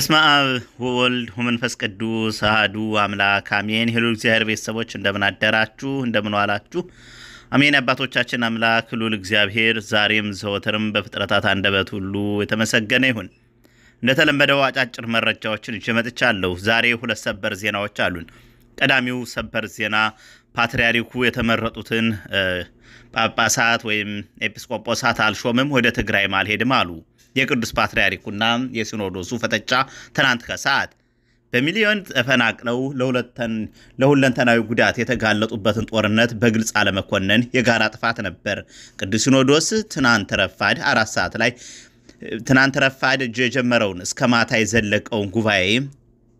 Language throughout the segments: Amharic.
በስመ አብ ወወልድ ወመንፈስ ቅዱስ አሐዱ አምላክ አሜን። ሄሉ እግዚአብሔር ቤተሰቦች እንደምን አደራችሁ? እንደምን ዋላችሁ? አሜን። አባቶቻችን አምላክ ሉል እግዚአብሔር ዛሬም ዘወትርም በፍጥረታት አንደበት ሁሉ የተመሰገነ ይሁን። እንደተለመደው አጫጭር መረጃዎችን ይዤ መጥቻለሁ። ዛሬ ሁለት ሰበር ዜናዎች አሉን። ቀዳሚው ሰበር ዜና ፓትርያርኩ የተመረጡትን ጳጳሳት ወይም ኤጲስቆጶሳት አልሾምም፣ ወደ ትግራይም አልሄድም አሉ። የቅዱስ ፓትርያርኩና የሲኖዶሱ ፈተጫ ትናንት ከሰዓት በሚሊዮን ተፈናቅለው ለሁለንተናዊ ጉዳት የተጋለጡበትን ጦርነት በግልጽ አለመኮነን የጋራ ጥፋት ነበር። ቅዱስ ሲኖዶስ ትናንት ረፋድ አራት ሰዓት ላይ ትናንት ረፋድ እጅ የጀመረውን እስከ ማታ የዘለቀውን ጉባኤ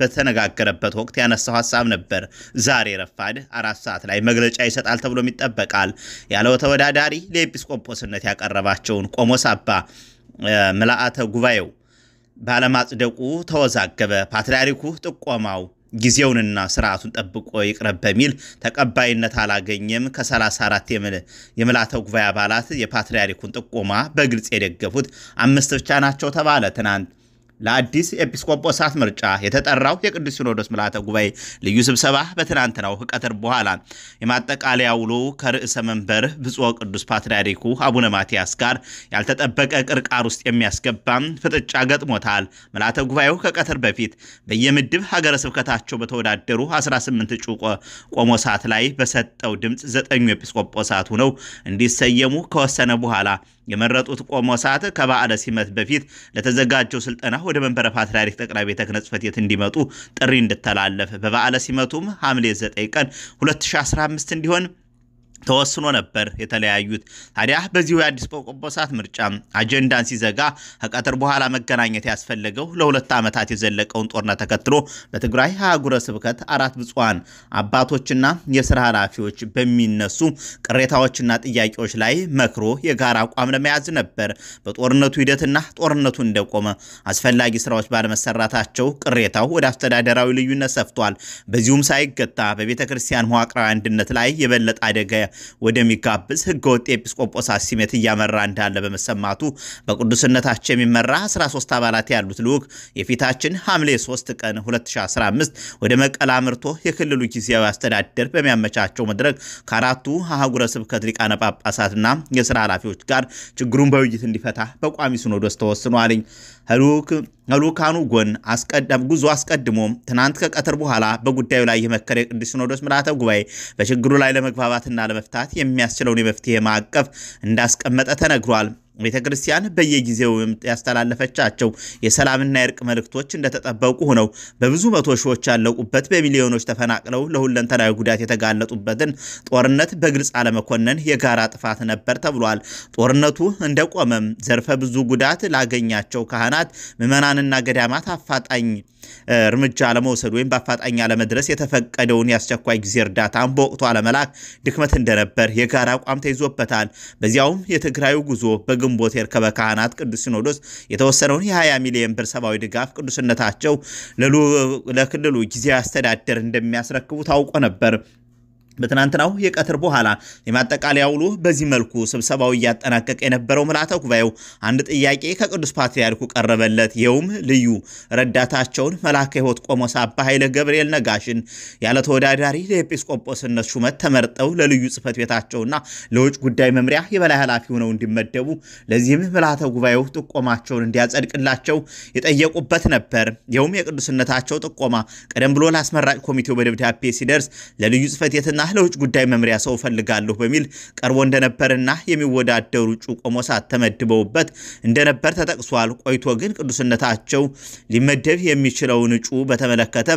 በተነጋገረበት ወቅት ያነሳው ሀሳብ ነበር። ዛሬ ረፋድ አራት ሰዓት ላይ መግለጫ ይሰጣል ተብሎም ይጠበቃል ያለው ተወዳዳሪ ለኤጲስቆጶስነት ያቀረባቸውን ቆሞስ አባ ምልአተ ጉባኤው ባለማጽደቁ ተወዛገበ። ፓትርያርኩ ጥቆማው ጊዜውንና ስርዓቱን ጠብቆ ይቅረብ በሚል ተቀባይነት አላገኘም። ከ34 የምልዓተ ጉባኤ አባላት የፓትርያርኩን ጥቆማ በግልጽ የደገፉት አምስት ብቻ ናቸው ተባለ ትናንት ለአዲስ ኤጲስቆጶሳት ምርጫ የተጠራው የቅዱስ ሲኖዶስ ምልዓተ ጉባኤ ልዩ ስብሰባ በትናንትናው ቀትር በኋላ የማጠቃለያ ውሎ ከርዕሰ መንበር ብፁዕ ቅዱስ ፓትርያርኩ አቡነ ማትያስ ጋር ያልተጠበቀ ቅርቃር ውስጥ የሚያስገባም ፍጥጫ ገጥሞታል። ምልዓተ ጉባኤው ከቀትር በፊት በየምድብ ሀገረ ስብከታቸው በተወዳደሩ 18 እጩ ቆሞሳት ላይ በሰጠው ድምፅ ዘጠኙ ኤጲስቆጶሳት ሆነው እንዲሰየሙ ከወሰነ በኋላ የመረጡት ቆሞ ሰዓት ከበዓለ ሲመት በፊት ለተዘጋጀው ስልጠና ወደ መንበረ ፓትርያርክ ጠቅላይ ቤተ ክህነት ጽሕፈት ቤት እንዲመጡ ጥሪ እንድተላለፍ በበዓለ ሲመቱም ሐምሌ 9 ቀን 2015 እንዲሆን ተወስኖ ነበር የተለያዩት። ታዲያ በዚሁ የአዲስ ቆጶሳት ምርጫ አጀንዳን ሲዘጋ ከቀትር በኋላ መገናኘት ያስፈለገው ለሁለት ዓመታት የዘለቀውን ጦርነት ተከትሎ በትግራይ አህጉረ ስብከት አራት ብፁዓን አባቶችና የስራ ኃላፊዎች በሚነሱ ቅሬታዎችና ጥያቄዎች ላይ መክሮ የጋራ አቋም ለመያዝ ነበር። በጦርነቱ ሂደትና ጦርነቱ እንደቆመ አስፈላጊ ስራዎች ባለመሰራታቸው ቅሬታው ወደ አስተዳደራዊ ልዩነት ሰፍቷል። በዚሁም ሳይገታ በቤተ ክርስቲያን መዋቅራዊ አንድነት ላይ የበለጠ አደጋ ወደሚጋብዝ ህገወጥ የኤጲስቆጶሳት ሲመት እያመራ እንዳለ በመሰማቱ በቅዱስነታቸው የሚመራ 13 አባላት ያሉት ልዑክ የፊታችን ሐምሌ 3 ቀን 2015 ወደ መቀለ አምርቶ የክልሉ ጊዜያዊ አስተዳደር በሚያመቻቸው መድረክ ከአራቱ አህጉረ ስብከት ሊቃነ ጳጳሳትና የስራ ኃላፊዎች ጋር ችግሩን በውይይት እንዲፈታ በቋሚ ሲኖዶስ ተወስኗል። ከልኡካኑ ጎን ጉዞ አስቀድሞ ትናንት ከቀትር በኋላ በጉዳዩ ላይ የመከረ የቅዱስ ሲኖዶስ ምልዓተ ጉባኤ በችግሩ ላይ ለመግባባትና ለመፍታት የሚያስችለውን የመፍትሄ ማዕቀፍ እንዳስቀመጠ ተነግሯል። ቤተ ክርስቲያን በየጊዜው ያስተላለፈቻቸው የሰላምና የእርቅ መልእክቶች እንደተጠበቁ ሆነው በብዙ መቶ ሺዎች ያለቁበት በሚሊዮኖች ተፈናቅለው ለሁለንተናዊ ጉዳት የተጋለጡበትን ጦርነት በግልጽ አለመኮነን የጋራ ጥፋት ነበር ተብሏል። ጦርነቱ እንደቆመም ዘርፈ ብዙ ጉዳት ላገኛቸው ካህናት፣ ምዕመናንና ገዳማት አፋጣኝ እርምጃ አለመውሰድ ወይም በአፋጣኝ አለመድረስ የተፈቀደውን የአስቸኳይ ጊዜ እርዳታን በወቅቱ አለመላክ ድክመት እንደነበር የጋራ አቋም ተይዞበታል። በዚያውም የትግራዩ ጉዞ በግ ግንቦት ከበ ካህናት ቅዱስ ሲኖዶስ የተወሰነውን የ20 ሚሊዮን ብር ሰብአዊ ድጋፍ ቅዱስነታቸው ለክልሉ ጊዜያዊ አስተዳደር እንደሚያስረክቡ ታውቆ ነበር። በትናንትናው የቀትር በኋላ የማጠቃለያ ውሎ በዚህ መልኩ ስብሰባው እያጠናቀቀ የነበረው ምልዓተ ጉባኤው አንድ ጥያቄ ከቅዱስ ፓትርያርኩ ቀረበለት። ይኸውም ልዩ ረዳታቸውን መልአከ ሕይወት ቆሞስ አባ ኃይለ ገብርኤል ነጋሽን ያለ ተወዳዳሪ ለኤጲስቆጶስነት ሹመት ተመርጠው ለልዩ ጽሕፈት ቤታቸውና ለውጭ ጉዳይ መምሪያ የበላይ ኃላፊ ሆነው እንዲመደቡ ለዚህም ምልዓተ ጉባኤው ጥቆማቸውን እንዲያጸድቅላቸው የጠየቁበት ነበር። ይኸውም የቅዱስነታቸው ጥቆማ ቀደም ብሎ ለአስመራጭ ኮሚቴው በደብዳቤ ሲደርስ ለልዩ ጽሕፈት ቤትና ለውጭ ጉዳይ መምሪያ ሰው እፈልጋለሁ በሚል ቀርቦ እንደነበርና የሚወዳደሩ እጩ ቆሞሳት ተመድበውበት እንደነበር ተጠቅሷል። ቆይቶ ግን ቅዱስነታቸው ሊመደብ የሚችለውን እጩ በተመለከተ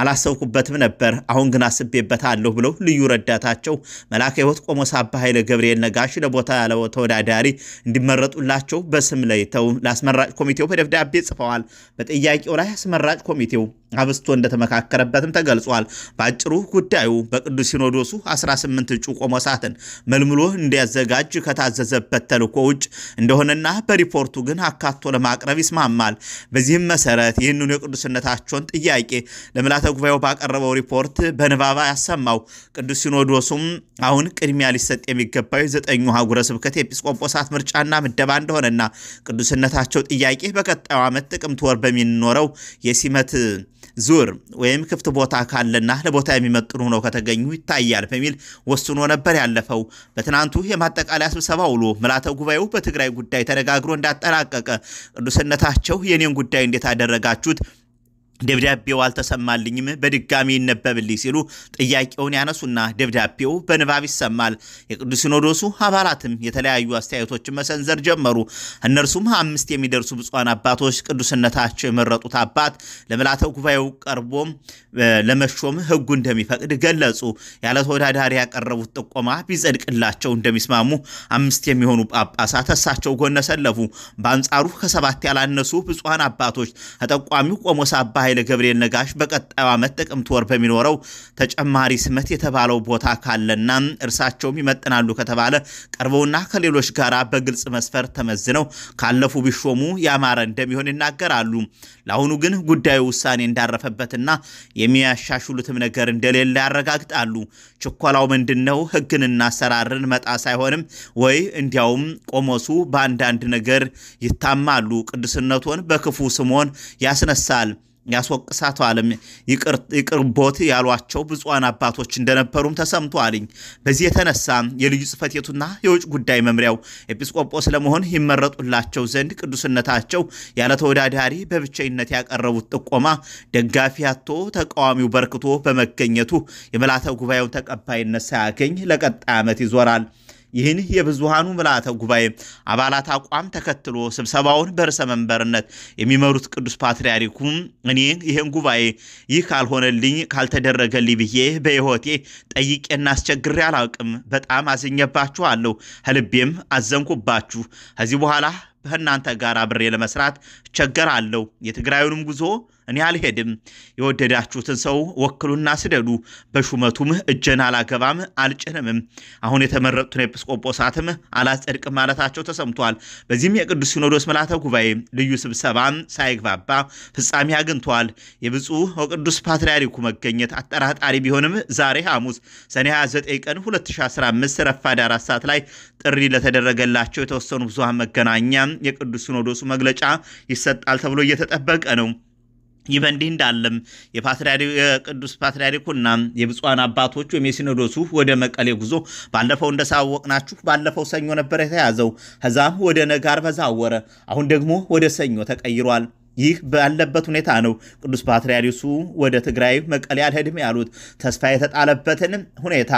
አላሰብኩበትም ነበር፣ አሁን ግን አስቤበታለሁ ብለው ልዩ ረዳታቸው መልአከ ሕይወት ቆሞስ አባ ኃይለ ገብርኤል ነጋሽ ለቦታ ያለ ተወዳዳሪ እንዲመረጡላቸው በስም ለይተው ለአስመራጭ ኮሚቴው በደብዳቤ ጽፈዋል። በጥያቄው ላይ አስመራጭ ኮሚቴው አብስቶ እንደተመካከረበትም ተገልጿል። በአጭሩ ጉዳዩ በቅዱስ ሲኖዶሱ 18 እጩ ቆሞሳትን መልምሎ እንዲያዘጋጅ ከታዘዘበት ተልእኮ ውጭ እንደሆነና በሪፖርቱ ግን አካቶ ለማቅረብ ይስማማል። በዚህም መሰረት ይህንኑ የቅዱስነታቸውን ጥያቄ ለምልዓተ ጉባኤው ባቀረበው ሪፖርት በንባባ ያሰማው ቅዱስ ሲኖዶሱም አሁን ቅድሚያ ሊሰጥ የሚገባው የዘጠኙ አህጉረ ስብከት የኤጲስቆጶሳት ምርጫና ምደባ እንደሆነና ቅዱስነታቸው ጥያቄ በቀጣዩ ዓመት ጥቅምት ወር በሚኖረው የሲመት ዙር ወይም ክፍት ቦታ ካለና ለቦታ የሚመጥኑ ሆነው ከተገኙ ይታያል በሚል ወስኖ ነበር ያለፈው። በትናንቱ የማጠቃለያ ስብሰባ ውሎ ምልዓተ ጉባኤው በትግራይ ጉዳይ ተነጋግሮ እንዳጠናቀቀ ቅዱስነታቸው የኔን ጉዳይ እንዴት አደረጋችሁት ደብዳቤው አልተሰማልኝም በድጋሚ ይነበብልኝ ሲሉ ጥያቄውን ያነሱና ደብዳቤው በንባብ ይሰማል። የቅዱስ ሲኖዶሱ አባላትም የተለያዩ አስተያየቶችን መሰንዘር ጀመሩ። እነርሱም አምስት የሚደርሱ ብፁዓን አባቶች ቅዱስነታቸው የመረጡት አባት ለምልዓተ ጉባኤው ቀርቦም ለመሾም ሕጉ እንደሚፈቅድ ገለጹ። ያለ ተወዳዳሪ ያቀረቡት ጥቆማ ቢጸድቅላቸው እንደሚስማሙ አምስት የሚሆኑ ጳጳሳት እሳቸው ጎን ሰለፉ። በአንጻሩ ከሰባት ያላነሱ ብፁዓን አባቶች ተጠቋሚው ቆሞስ አባ ኃይለ ገብርኤል ነጋሽ በቀጣዩ ዓመት ጥቅምት ወር በሚኖረው ተጨማሪ ስመት የተባለው ቦታ ካለና እርሳቸውም ይመጥናሉ ከተባለ ቀርበውና ከሌሎች ጋር በግልጽ መስፈር ተመዝነው ካለፉ ቢሾሙ ያማረ እንደሚሆን ይናገራሉ። ለአሁኑ ግን ጉዳዩ ውሳኔ እንዳረፈበትና የሚያሻሽሉትም ነገር እንደሌለ ያረጋግጣሉ። ችኮላው ምንድን ነው? አሰራርን መጣስ አይሆንም ወይ? እንዲያውም ቆመሱ በአንዳንድ ነገር ይታማሉ። ቅዱስነቶን በክፉ ስሞን ያስነሳል። ያስወቅሳተዋልም ይቅርቦት ያሏቸው ብፁዓን አባቶች እንደነበሩም ተሰምቷልኝ። በዚህ የተነሳ የልዩ ጽሕፈት ቤቱና የውጭ ጉዳይ መምሪያው ኤጲስቆጶስ ለመሆን ይመረጡላቸው ዘንድ ቅዱስነታቸው ያለ ተወዳዳሪ በብቸኝነት ያቀረቡት ጥቆማ ደጋፊ አቶ ተቃዋሚው በርክቶ በመገኘቱ የመላተ ጉባኤውን ተቀባይነት ሳያገኝ ለቀጣይ ዓመት ይዞራል። ይህን የብዙሃኑ ምልዓተ ጉባኤ አባላት አቋም ተከትሎ ስብሰባውን በርዕሰ መንበርነት የሚመሩት ቅዱስ ፓትርያርኩም እኔ ይህን ጉባኤ ይህ ካልሆነልኝ ካልተደረገልኝ ብዬ በሕይወቴ ጠይቄና አስቸግሬ አላውቅም። በጣም አዝኜባችኋለሁ፣ ከልቤም አዘንኩባችሁ። ከዚህ በኋላ ከእናንተ ጋር አብሬ ለመስራት እቸገራለሁ። የትግራዩንም ጉዞ እኔ አልሄድም። የወደዳችሁትን ሰው ወክሉና ስደዱ። በሹመቱም እጀን አላገባም አልጭንምም። አሁን የተመረጡትን ኤጲስቆጶሳትም አላጸድቅም ማለታቸው ተሰምቷል። በዚህም የቅዱስ ሲኖዶስ ምልዓተ ጉባኤ ልዩ ስብሰባ ሳይግባባ ፍጻሜ አግኝቷል። የብፁዕ ወቅዱስ ፓትርያርኩ መገኘት አጠራጣሪ ቢሆንም ዛሬ ሐሙስ ሰኔ 29 ቀን 2015 ረፋድ አራት ሰዓት ላይ ጥሪ ለተደረገላቸው የተወሰኑ ብዙሃን መገናኛ የቅዱስ ሲኖዶሱ መግለጫ ይሰጣል ተብሎ እየተጠበቀ ነው። ይህ በእንዲህ እንዳለም የቅዱስ ፓትርያርኩና የብፁዓን አባቶች ወይም የሲኖዶሱ ወደ መቀሌ ጉዞ ባለፈው እንደሳወቅናችሁ ባለፈው ሰኞ ነበር የተያዘው። ከዛም ወደ ነጋር በዛወረ አሁን ደግሞ ወደ ሰኞ ተቀይሯል። ይህ ባለበት ሁኔታ ነው ቅዱስ ፓትርያርኩ ወደ ትግራይ መቀሌ አልሄድም ያሉት። ተስፋ የተጣለበትን ሁኔታ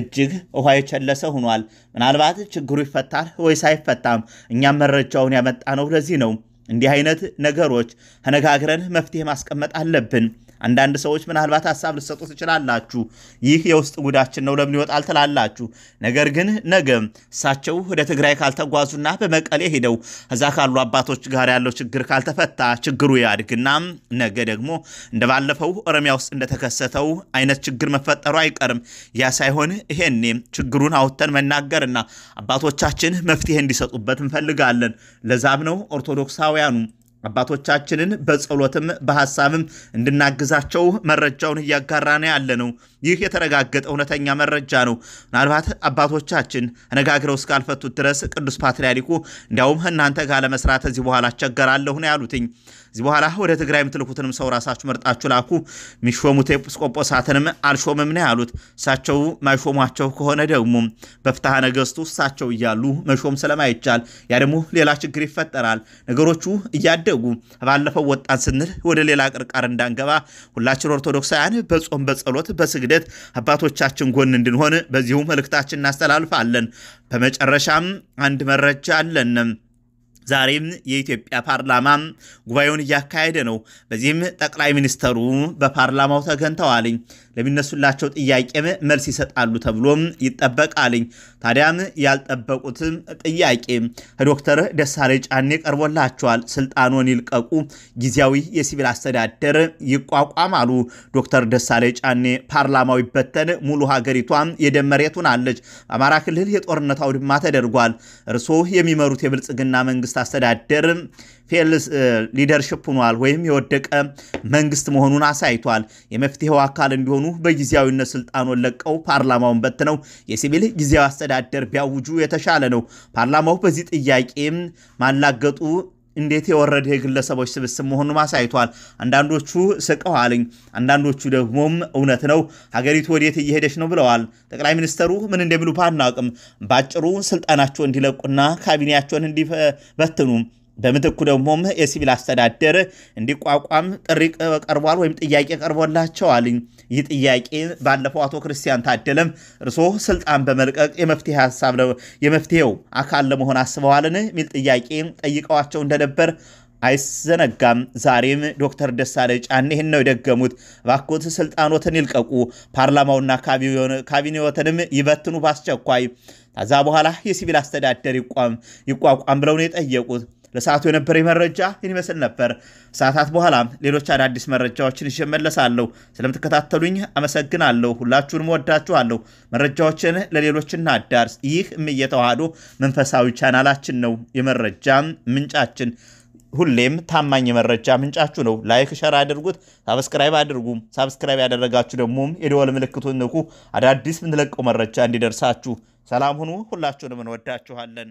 እጅግ ውሃ የቸለሰ ሆኗል። ምናልባት ችግሩ ይፈታል ወይስ አይፈታም? እኛም መረጃውን ያመጣ ነው ለዚህ ነው እንዲህ አይነት ነገሮች ተነጋግረን መፍትሄ ማስቀመጥ አለብን። አንዳንድ ሰዎች ምናልባት ሀሳብ ልሰጡ ትችላላችሁ። ይህ የውስጥ ጉዳችን ነው፣ ለምን ይወጣል ትላላችሁ። ነገር ግን ነገ እሳቸው ወደ ትግራይ ካልተጓዙና በመቀሌ ሄደው እዛ ካሉ አባቶች ጋር ያለው ችግር ካልተፈታ ችግሩ ያድግና ነገ ደግሞ እንደባለፈው ኦሮሚያ ውስጥ እንደተከሰተው አይነት ችግር መፈጠሩ አይቀርም። ያ ሳይሆን ይሄኔ ችግሩን አውጥተን መናገርና አባቶቻችን መፍትሄ እንዲሰጡበት እንፈልጋለን። ለዛም ነው ኦርቶዶክሳውያኑ አባቶቻችንን በጸሎትም በሐሳብም እንድናግዛቸው መረጃውን እያጋራን ያለ ነው። ይህ የተረጋገጠ እውነተኛ መረጃ ነው። ምናልባት አባቶቻችን ነጋግረው እስካልፈቱት ድረስ ቅዱስ ፓትርያርኩ እንዲያውም እናንተ ጋር ለመስራት እዚህ በኋላ አስቸገራለሁ ነው ያሉትኝ። እዚህ በኋላ ወደ ትግራይ የምትልኩትንም ሰው ራሳችሁ መርጣችሁ ላኩ፣ የሚሾሙት ኤጲስቆጶሳትንም አልሾምም ነው ያሉት። እሳቸው ማይሾሟቸው ከሆነ ደግሞ በፍትሐ ነገሥቱ እሳቸው እያሉ መሾም ስለማይቻል ያ ደግሞ ሌላ ችግር ይፈጠራል። ነገሮቹ እያደጉ ባለፈው ወጣን ስንል ወደ ሌላ ቅርቃር እንዳንገባ ሁላችን ኦርቶዶክሳውያን በጾም በጸሎት በስግደት አባቶቻችን ጎን እንድንሆን በዚሁ መልእክታችን እናስተላልፋለን። በመጨረሻም አንድ መረጃ አለን። ዛሬም የኢትዮጵያ ፓርላማ ጉባኤውን እያካሄደ ነው። በዚህም ጠቅላይ ሚኒስተሩ በፓርላማው ተገኝተዋልኝ ለሚነሱላቸው ጥያቄም መልስ ይሰጣሉ ተብሎም ይጠበቃልኝ። ታዲያም ያልጠበቁት ጥያቄ ዶክተር ደሳለኝ ጫኔ ቀርቦላቸዋል። ስልጣኑን ይልቀቁ፣ ጊዜያዊ የሲቪል አስተዳደር ይቋቋም አሉ ዶክተር ደሳለኝ ጫኔ። ፓርላማው ይበተን፣ ሙሉ ሀገሪቷ የደም መሬት በአማራ ክልል የጦርነት አውድማ ተደርጓል። እርስዎ የሚመሩት የብልጽግና መንግስት አስተዳደር ፌልስ ሊደርሽፕ ሆኗል ወይም የወደቀ መንግስት መሆኑን አሳይቷል። የመፍትሄው አካል እንዲሆኑ በጊዜያዊነት ስልጣኑን ለቀው ፓርላማውን በትነው የሲቪል ጊዜያዊ አስተዳደር ቢያውጁ የተሻለ ነው። ፓርላማው በዚህ ጥያቄ ማላገጡ እንዴት የወረደ የግለሰቦች ስብስብ መሆኑን አሳይቷል። አንዳንዶቹ ስቀዋልኝ፣ አንዳንዶቹ ደግሞም እውነት ነው ሀገሪቱ ወዴት እየሄደች ነው ብለዋል። ጠቅላይ ሚኒስተሩ ምን እንደሚሉ ባናውቅም በአጭሩ ስልጣናቸው እንዲለቁና ካቢኔያቸውን እንዲበትኑ በምትኩ ደግሞም የሲቪል አስተዳደር እንዲቋቋም ጥሪ ቀርቧል ወይም ጥያቄ ቀርቦላቸዋል። ይህ ጥያቄ ባለፈው አቶ ክርስቲያን ታደለም እርሶ ስልጣን በመልቀቅ የመፍትሄ ሀሳብ የመፍትሄው አካል ለመሆን አስበዋልን የሚል ጥያቄ ጠይቀዋቸው እንደነበር አይዘነጋም። ዛሬም ዶክተር ደሳለኝ ጫኔ ይህን ነው የደገሙት። እባክዎት ስልጣኖትን ይልቀቁ፣ ፓርላማውና ካቢኔዎትንም ይበትኑ በአስቸኳይ፣ ከዛ በኋላ የሲቪል አስተዳደር ይቋቋም ብለው ነው የጠየቁት። ለሰዓቱ የነበረኝ መረጃ ይህን ይመስል ነበር። ሰዓታት በኋላ ሌሎች አዳዲስ መረጃዎችን ይዤ ስለምትከታተሉኝ አመሰግናለሁ። ሁላችሁንም ወዳችኋለሁ። መረጃዎችን ለሌሎች እናዳርስ። ይህ እምዬ መንፈሳዊ ቻናላችን ነው። የመረጃ ምንጫችን ሁሌም ታማኝ የመረጃ ምንጫችሁ ነው። ላይክ ሸር አድርጉት፣ ሳብስክራይብ አድርጉ። ሳብስክራይብ ያደረጋችሁ ደግሞ የደወል ምልክቱን ንኩ። አዳዲስ ምንለቀው መረጃ እንዲደርሳችሁ። ሰላም ሁኑ። ሁላችሁንም እንወዳችኋለን።